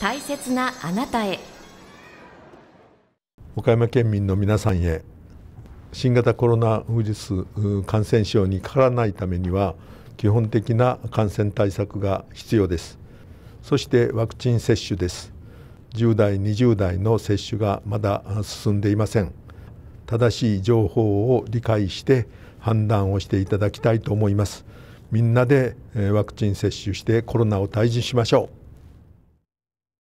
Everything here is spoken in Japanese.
大切なあなたへ岡山県民の皆さんへ新型コロナウイルス感染症にかからないためには基本的な感染対策が必要ですそしてワクチン接種です10代20代の接種がまだ進んでいません正しい情報を理解して判断をしていただきたいと思いますみんなでワクチン接種してコロナを退治しましょう